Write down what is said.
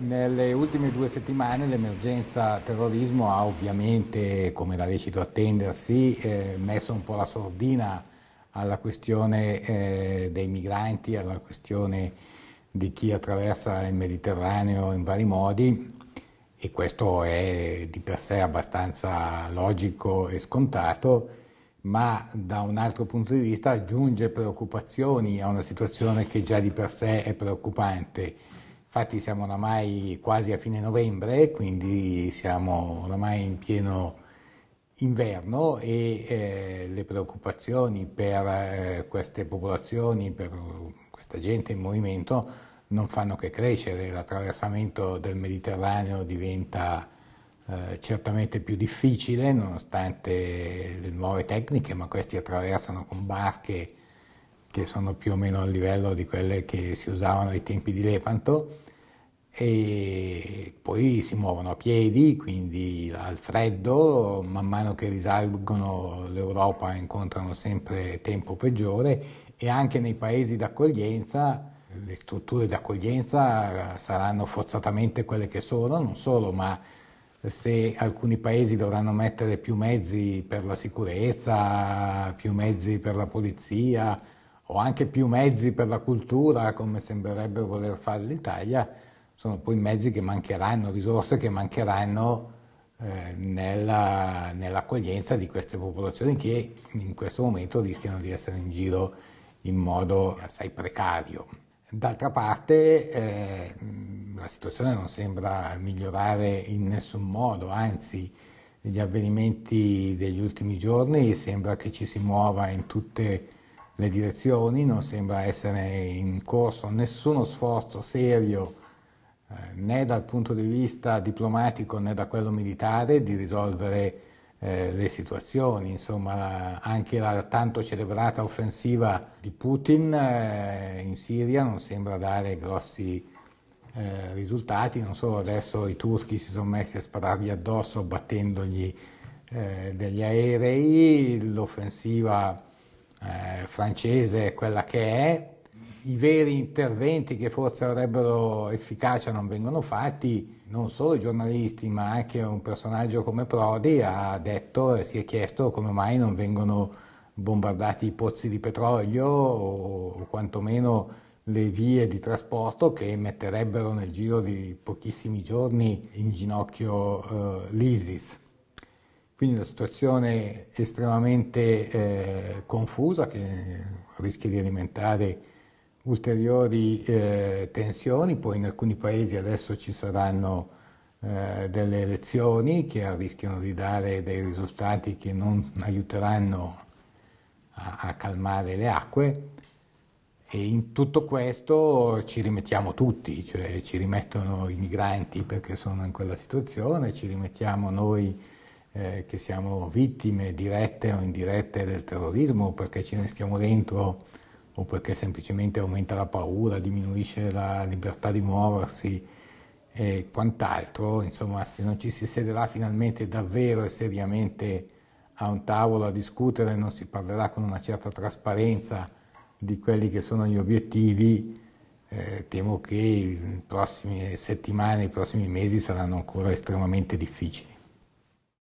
Nelle ultime due settimane l'emergenza terrorismo ha ovviamente, come da lecito attendersi, eh, messo un po' la sordina alla questione eh, dei migranti, alla questione di chi attraversa il Mediterraneo in vari modi e questo è di per sé abbastanza logico e scontato, ma da un altro punto di vista aggiunge preoccupazioni a una situazione che già di per sé è preoccupante Infatti siamo oramai quasi a fine novembre, quindi siamo oramai in pieno inverno e eh, le preoccupazioni per eh, queste popolazioni, per questa gente in movimento, non fanno che crescere. L'attraversamento del Mediterraneo diventa eh, certamente più difficile, nonostante le nuove tecniche, ma questi attraversano con barche che sono più o meno al livello di quelle che si usavano ai tempi di Lepanto e poi si muovono a piedi, quindi al freddo, man mano che risalgono l'Europa incontrano sempre tempo peggiore e anche nei paesi d'accoglienza le strutture d'accoglienza eh, saranno forzatamente quelle che sono, non solo, ma se alcuni paesi dovranno mettere più mezzi per la sicurezza, più mezzi per la polizia o anche più mezzi per la cultura, come sembrerebbe voler fare l'Italia, sono poi mezzi che mancheranno, risorse che mancheranno eh, nella, nell'accoglienza di queste popolazioni che in questo momento rischiano di essere in giro in modo assai precario. D'altra parte eh, la situazione non sembra migliorare in nessun modo, anzi gli avvenimenti degli ultimi giorni sembra che ci si muova in tutte le direzioni, non sembra essere in corso nessuno sforzo serio eh, né dal punto di vista diplomatico né da quello militare di risolvere eh, le situazioni, insomma anche la tanto celebrata offensiva di Putin eh, in Siria non sembra dare grossi eh, risultati, non solo adesso i turchi si sono messi a sparargli addosso battendogli eh, degli aerei, l'offensiva eh, francese è quella che è, i veri interventi che forse avrebbero efficacia non vengono fatti, non solo i giornalisti ma anche un personaggio come Prodi ha detto e si è chiesto come mai non vengono bombardati i pozzi di petrolio o quantomeno le vie di trasporto che metterebbero nel giro di pochissimi giorni in ginocchio eh, l'ISIS. Quindi una situazione estremamente eh, confusa che rischia di alimentare ulteriori eh, tensioni, poi in alcuni paesi adesso ci saranno eh, delle elezioni che rischiano di dare dei risultati che non aiuteranno a, a calmare le acque e in tutto questo ci rimettiamo tutti, cioè ci rimettono i migranti perché sono in quella situazione, ci rimettiamo noi eh, che siamo vittime dirette o indirette del terrorismo perché ce ne stiamo dentro o perché semplicemente aumenta la paura, diminuisce la libertà di muoversi e quant'altro, insomma se non ci si sederà finalmente davvero e seriamente a un tavolo a discutere, non si parlerà con una certa trasparenza di quelli che sono gli obiettivi, eh, temo che le prossime settimane, i prossimi mesi saranno ancora estremamente difficili.